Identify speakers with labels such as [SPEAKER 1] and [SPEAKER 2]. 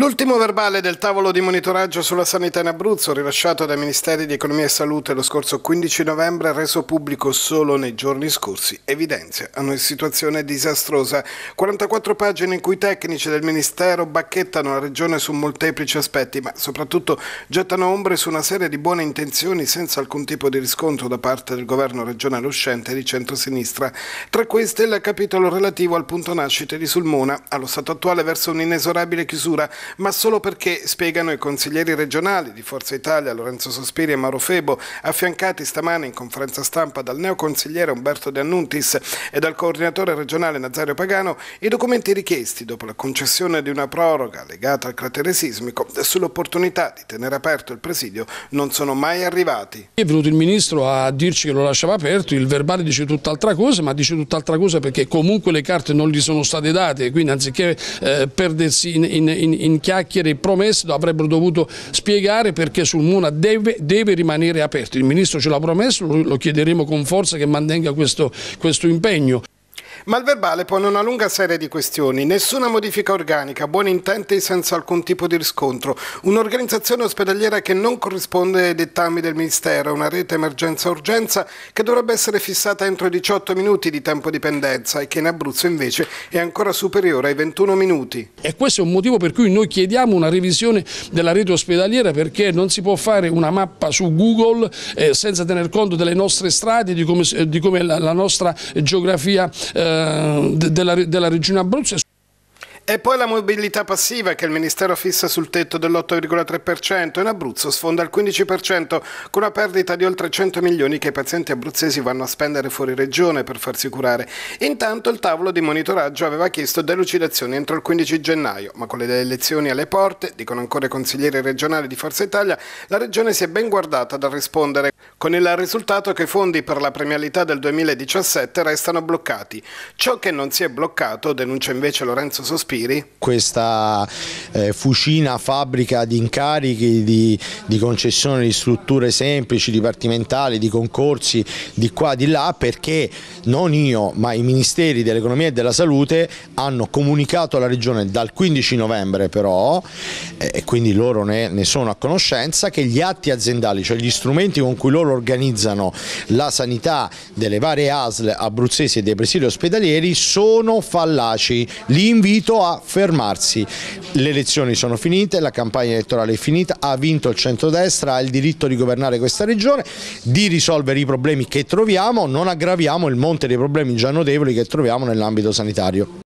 [SPEAKER 1] L'ultimo verbale del tavolo di monitoraggio sulla sanità in Abruzzo, rilasciato dai Ministeri di Economia e Salute lo scorso 15 novembre, reso pubblico solo nei giorni scorsi, evidenzia una situazione disastrosa. 44 pagine in cui i tecnici del Ministero bacchettano la Regione su molteplici aspetti, ma soprattutto gettano ombre su una serie di buone intenzioni senza alcun tipo di riscontro da parte del governo regionale uscente di centrosinistra. Tra queste il capitolo relativo al punto nascite di Sulmona, allo stato attuale verso un'inesorabile chiusura ma solo perché, spiegano i consiglieri regionali di Forza Italia, Lorenzo Sospiri e Mauro Febo, affiancati stamane in conferenza stampa dal neoconsigliere Umberto De Annuntis e dal coordinatore regionale Nazario Pagano, i documenti richiesti dopo la concessione di una proroga legata al cratere sismico sull'opportunità di tenere aperto il presidio non sono mai arrivati.
[SPEAKER 2] È venuto il ministro a dirci che lo lasciava aperto, il verbale dice tutt'altra cosa, ma dice tutt'altra cosa perché comunque le carte non gli sono state date, quindi anziché eh, perdersi in, in, in in chiacchiere e promesse lo avrebbero dovuto spiegare perché sul Muna deve, deve rimanere aperto. Il Ministro ce l'ha promesso, lo chiederemo con forza che mantenga questo, questo impegno.
[SPEAKER 1] Ma il verbale pone una lunga serie di questioni, nessuna modifica organica, buoni intenti senza alcun tipo di riscontro, un'organizzazione ospedaliera che non corrisponde ai dettami del Ministero, una rete emergenza-urgenza che dovrebbe essere fissata entro 18 minuti di tempo di pendenza e che in Abruzzo invece è ancora superiore ai 21 minuti.
[SPEAKER 2] E questo è un motivo per cui noi chiediamo una revisione della rete ospedaliera perché non si può fare una mappa su Google eh, senza tener conto delle nostre strade, di come, di come la, la, nostra geografia eh, eh, della, della regione Abruzzo. E poi la mobilità
[SPEAKER 1] passiva che il Ministero fissa sul tetto dell'8,3%, in Abruzzo sfonda il 15% con una perdita di oltre 100 milioni che i pazienti abruzzesi vanno a spendere fuori regione per farsi curare. Intanto il tavolo di monitoraggio aveva chiesto delucidazioni entro il 15 gennaio, ma con le elezioni alle porte, dicono ancora i consiglieri regionali di Forza Italia, la regione si è ben guardata dal rispondere con il risultato che i fondi per la premialità del 2017 restano bloccati. Ciò che non si è bloccato, denuncia invece Lorenzo Sospiri.
[SPEAKER 3] Questa eh, fucina fabbrica di incarichi, di, di, concessione di strutture semplici, dipartimentali, di concorsi, di qua, e di là, perché non io, ma i ministeri dell'economia e della salute hanno comunicato alla regione dal 15 novembre però, eh, e quindi loro ne, ne sono a conoscenza, che gli atti aziendali, cioè gli strumenti con cui cui loro organizzano la sanità delle varie ASL abruzzesi e dei presidi ospedalieri sono fallaci, li invito a fermarsi. Le elezioni sono finite, la campagna elettorale è finita, ha vinto il centrodestra, ha il diritto di governare questa regione, di risolvere i problemi che troviamo, non aggraviamo il monte dei problemi già notevoli che troviamo nell'ambito sanitario.